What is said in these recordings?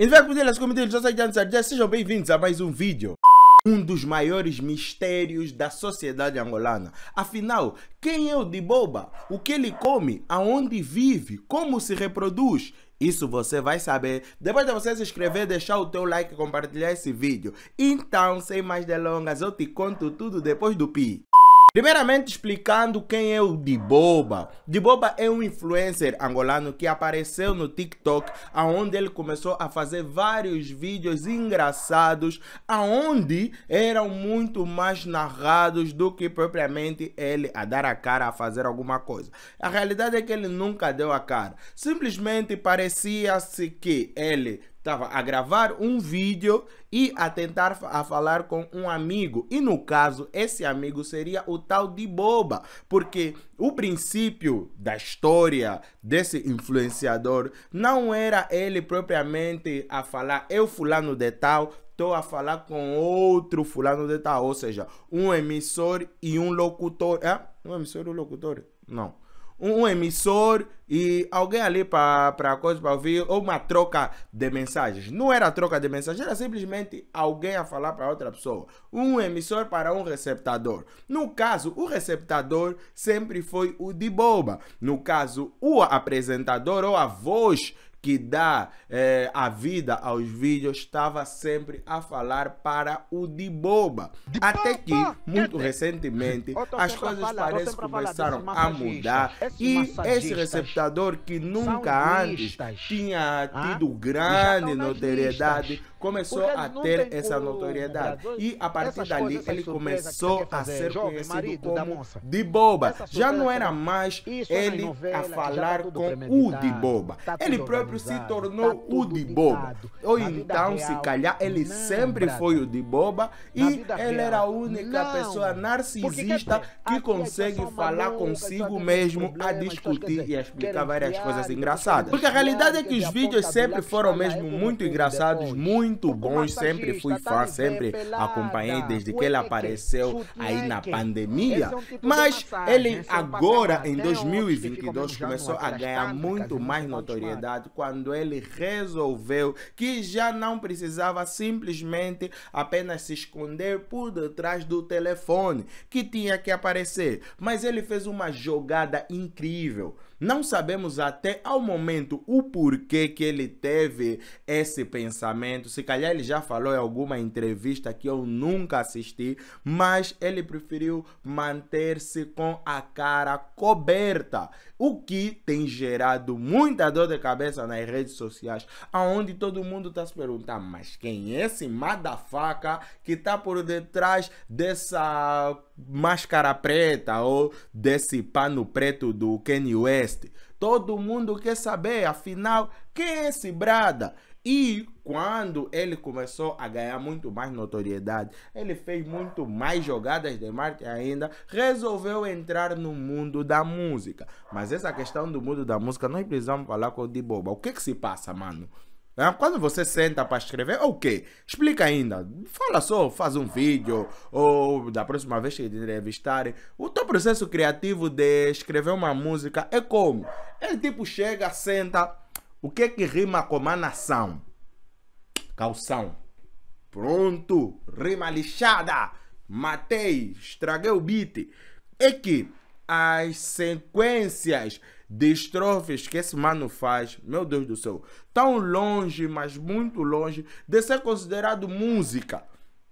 In fact, mudilhas, eu sou Janser, sejam bem-vindos a mais um vídeo. Um dos maiores mistérios da sociedade angolana. Afinal, quem é o Diboba? O que ele come? Aonde vive? Como se reproduz? Isso você vai saber depois de você se inscrever, deixar o teu like e compartilhar esse vídeo. Então, sem mais delongas, eu te conto tudo depois do pi. Primeiramente explicando quem é o Diboba. Diboba é um influencer angolano que apareceu no TikTok, aonde ele começou a fazer vários vídeos engraçados, aonde eram muito mais narrados do que propriamente ele a dar a cara a fazer alguma coisa. A realidade é que ele nunca deu a cara. Simplesmente parecia-se que ele estava a gravar um vídeo e a tentar a falar com um amigo. E no caso, esse amigo seria o tal de Boba, porque o princípio da história desse influenciador não era ele propriamente a falar eu fulano de tal, estou a falar com outro fulano de tal, ou seja, um emissor e um locutor, é? Um emissor e um locutor? Não um, um emissor e alguém ali para coisa para ouvir, ou uma troca de mensagens. Não era troca de mensagens, era simplesmente alguém a falar para outra pessoa. Um emissor para um receptador. No caso, o receptador sempre foi o de boba. No caso, o apresentador ou a voz que dá eh, a vida aos vídeos, estava sempre a falar para o de boba. De Até que, muito recentemente, as coisas parecem começaram a mudar e esse receptador que nunca antes tinha ah? tido grande notoriedade começou a ter essa notoriedade. E a partir dali ele começou a ser conhecido como de boba. Já não era mais é ele a tá falar com o de boba. Tá ele próprio se tornou tá o de boba. Ou então, se calhar, ele sempre foi o de boba e ele era a única pessoa narcisista que consegue falar consigo mesmo a discutir e a explicar várias coisas engraçadas. Porque a realidade é que os vídeos sempre foram mesmo muito engraçados, muito muito bom, sempre fui fã, tá sempre acompanhei desde que ele apareceu aí na pandemia. É tipo Mas ele é agora, em 2022, tipo, começou a ganhar muito mais notoriedade quando ele resolveu que já não precisava simplesmente apenas se esconder por detrás do telefone, que tinha que aparecer. Mas ele fez uma jogada incrível. Não sabemos até ao momento o porquê que ele teve esse pensamento. Se calhar ele já falou em alguma entrevista que eu nunca assisti, mas ele preferiu manter-se com a cara coberta, o que tem gerado muita dor de cabeça nas redes sociais, aonde todo mundo está se perguntando, mas quem é esse madafaca que está por detrás dessa máscara preta ou desse pano preto do Kanye West. Todo mundo quer saber, afinal, quem é esse Brada? E quando ele começou a ganhar muito mais notoriedade, ele fez muito mais jogadas de marketing ainda, resolveu entrar no mundo da música. Mas essa questão do mundo da música, nós precisamos falar com o de boba. O que que se passa, mano? Né? Quando você senta para escrever, ok, explica ainda. Fala só, faz um vídeo, ou da próxima vez que te entrevistarem. O teu processo criativo de escrever uma música é como? Ele é tipo chega, senta. O que é que rima com nação? Calção. Pronto, rima lixada. Matei, estraguei o beat. É que as sequências de estrofes que esse mano faz, meu Deus do céu, tão longe, mas muito longe, de ser considerado música.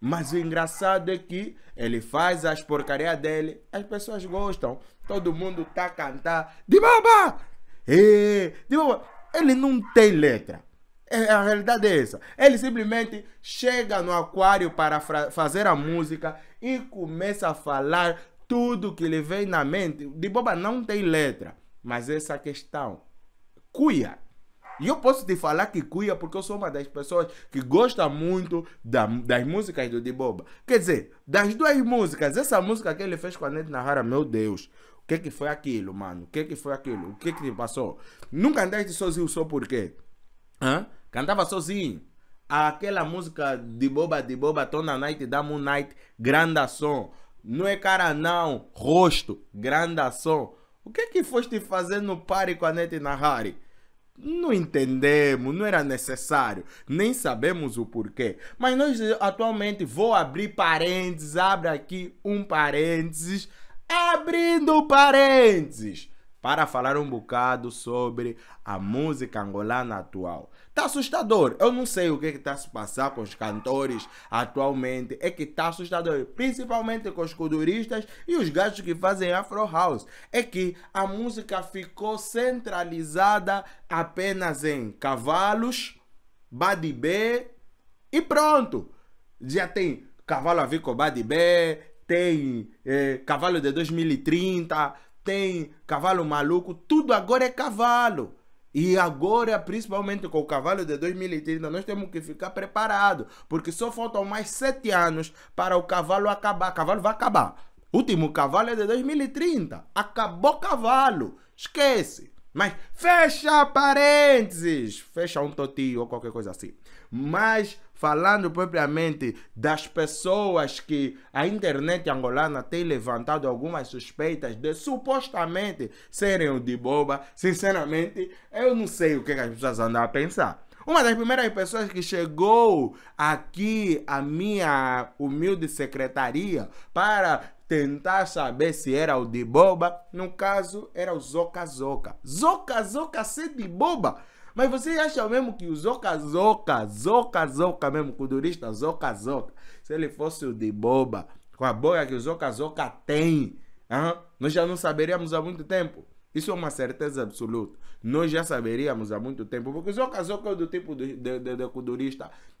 Mas o engraçado é que ele faz as porcaria dele, as pessoas gostam, todo mundo tá a cantar de baba! Ele não tem letra. É, a realidade é essa. Ele simplesmente chega no aquário para fazer a música e começa a falar tudo que lhe vem na mente. De boba não tem letra, mas essa questão cuia. E eu posso te falar que cuia porque eu sou uma das pessoas que gosta muito da, das músicas do boba Quer dizer, das duas músicas, essa música que ele fez com a Nete Nahara, meu Deus, o que que foi aquilo, mano? O que que foi aquilo? O que que te passou? Nunca andaste sozinho só por quê? Hã? Cantava sozinho. Aquela música de boba, de boba, Tona Night, Damo Night, grande som. Não é cara não, rosto, grandação. O que é que foste fazer no party com a Nete Nahari? Não entendemos, não era necessário, nem sabemos o porquê. Mas nós atualmente vou abrir parênteses, abre aqui um parênteses, abrindo parênteses, para falar um bocado sobre a música angolana atual. Tá assustador. Eu não sei o que é está se passar com os cantores atualmente. É que tá assustador. Principalmente com os culturistas e os gajos que fazem Afro House. É que a música ficou centralizada apenas em cavalos, Bad B e pronto. Já tem cavalo a vir com Bad B, tem eh, cavalo de 2030, tem cavalo maluco. Tudo agora é cavalo. E agora, principalmente com o cavalo de 2030, nós temos que ficar preparados, porque só faltam mais sete anos para o cavalo acabar. O cavalo vai acabar. O último cavalo é de 2030. Acabou cavalo. Esquece. Mas fecha parênteses. Fecha um totinho ou qualquer coisa assim. Mas falando propriamente das pessoas que a internet angolana tem levantado algumas suspeitas de supostamente serem o de boba, sinceramente, eu não sei o é que, as pessoas andam a pensar. Uma das primeiras pessoas que chegou aqui à minha humilde secretaria para tentar saber se era o de boba, no caso era o Zoka Zoka. Zoka Zoka, ser de boba? Mas você acha mesmo que o Zoca Zoca, Zoca Zoca mesmo, culturista Zoca Zoca, se ele fosse o de boba, com a boia que o Zoca Zoca tem, uh nós já não saberíamos há muito tempo. Isso é uma certeza absoluta. Nós já saberíamos há muito tempo, porque o Zoca Zoca é do tipo de, de, de, de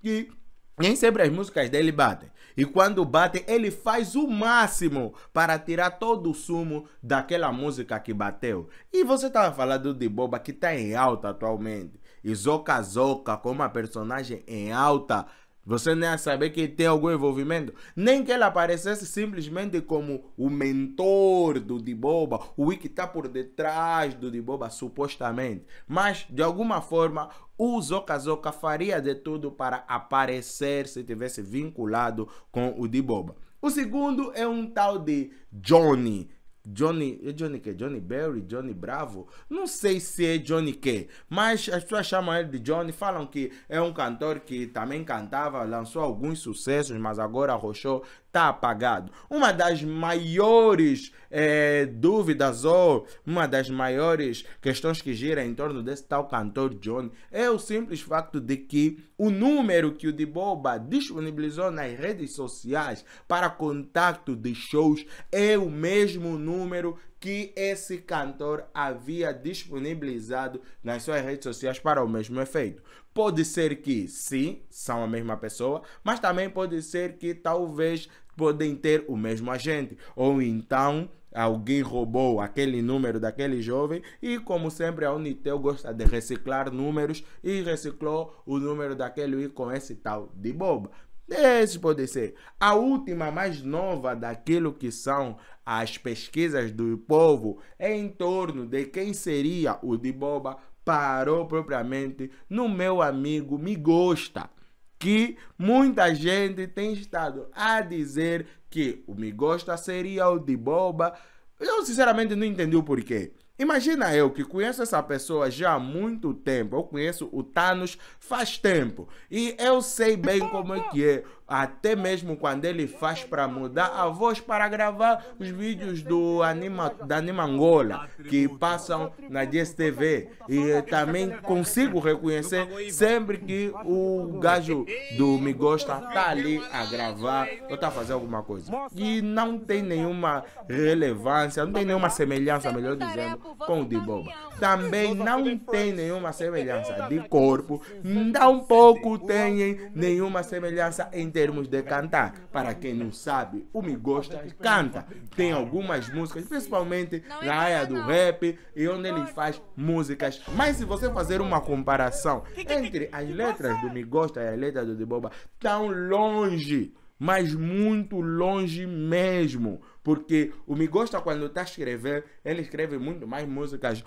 que nem sempre as músicas dele batem. E quando bate, ele faz o máximo para tirar todo o sumo daquela música que bateu. E você estava falando de Boba que está em alta atualmente. E Zoka Zoka, como uma personagem em alta você nem a saber que tem algum envolvimento. Nem que ele aparecesse simplesmente como o mentor do Diboba, o que está por detrás do Diboba, supostamente. Mas, de alguma forma, o Zoka Zoka faria de tudo para aparecer se tivesse vinculado com o Diboba. O segundo é um tal de Johnny, Johnny, é Johnny que? Johnny Berry, Johnny Bravo, não sei se é Johnny que, mas as pessoas chamam ele de Johnny, falam que é um cantor que também cantava, lançou alguns sucessos, mas agora rochou, tá apagado. Uma das maiores é, dúvidas ou uma das maiores questões que gira em torno desse tal cantor Johnny é o simples facto de que o número que o Boba disponibilizou nas redes sociais para contato de shows é o mesmo número número que esse cantor havia disponibilizado nas suas redes sociais para o mesmo efeito. Pode ser que sim, são a mesma pessoa, mas também pode ser que talvez podem ter o mesmo agente, ou então alguém roubou aquele número daquele jovem e como sempre a Unitel gosta de reciclar números e reciclou o número daquele e com esse tal de boba. Esses podem ser. A última, mais nova, daquilo que são as pesquisas do povo é em torno de quem seria o de boba parou propriamente no meu amigo me gosta que muita gente tem estado a dizer que o me gosta seria o de boba eu sinceramente não entendi o porquê Imagina eu que conheço essa pessoa já há muito tempo. Eu conheço o Thanos faz tempo. E eu sei bem como é que é até mesmo quando ele faz para mudar a voz para gravar os vídeos do anima, da Anima Angola que passam na DSTV e também consigo reconhecer sempre que o gajo do Me Gosta tá ali a gravar ou tá fazendo alguma coisa e não tem nenhuma relevância, não tem nenhuma semelhança, melhor dizendo, com o de Boba. Também não tem nenhuma semelhança de corpo, não pouco tem nenhuma semelhança em termos de cantar. Para quem não sabe, o Me Gosta canta. Tem algumas músicas, principalmente na área do rap e onde ele faz músicas. Mas se você fazer uma comparação entre as letras do Me Gosta e as letras do De Boba, tão longe mas muito longe mesmo. Porque o Me Gosta, quando está escrevendo, ele escreve muito mais músicas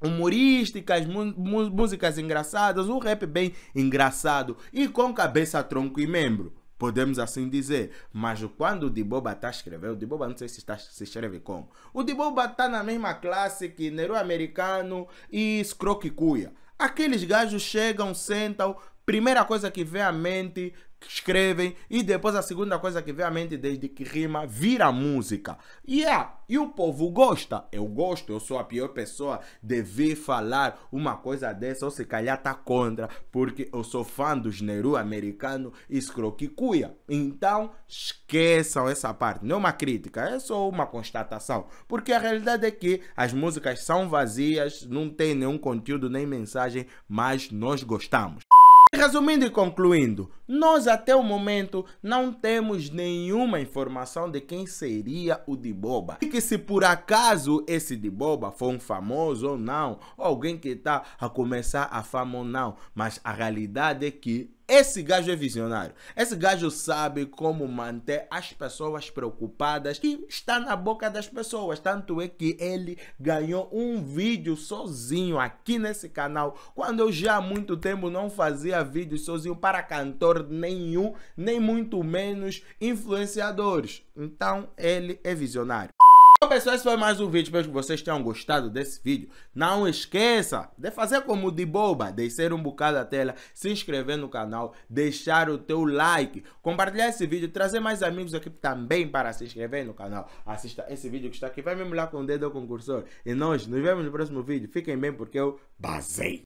humorísticas, músicas engraçadas, o rap bem engraçado e com cabeça, tronco e membro podemos assim dizer. Mas quando o Diboba está a escrever, o Diboba não sei se, está, se escreve como. O Diboba está na mesma classe que Nero Americano e Scroque Cuia. Aqueles gajos chegam, sentam, primeira coisa que vem à mente, escrevem, e depois a segunda coisa que vem à mente, desde que rima, vira música. E yeah, é, e o povo gosta. Eu gosto, eu sou a pior pessoa de vir falar uma coisa dessa, ou se calhar tá contra, porque eu sou fã dos Neru americano e Scroquicuia. Então, esqueçam essa parte. Não é uma crítica, é só uma constatação. Porque a realidade é que as músicas são vazias, não tem nenhum conteúdo nem mensagem, mas nós gostamos. Resumindo e concluindo, nós até o momento não temos nenhuma informação de quem seria o Diboba. E que se por acaso esse Diboba foi um famoso ou não, ou alguém que está a começar a fama ou não, mas a realidade é que esse gajo é visionário. Esse gajo sabe como manter as pessoas preocupadas e está na boca das pessoas. Tanto é que ele ganhou um vídeo sozinho aqui nesse canal, quando eu já há muito tempo não fazia vídeo sozinho para cantor nenhum, nem muito menos influenciadores. Então ele é visionário. Bom pessoal, esse foi mais um vídeo, espero que vocês tenham gostado desse vídeo. Não esqueça de fazer como de boba, descer um bocado a tela, se inscrever no canal, deixar o teu like, compartilhar esse vídeo, trazer mais amigos aqui também para se inscrever no canal. Assista esse vídeo que está aqui, vai me molhar com o dedo o cursor. E nós nos vemos no próximo vídeo, fiquem bem porque eu basei.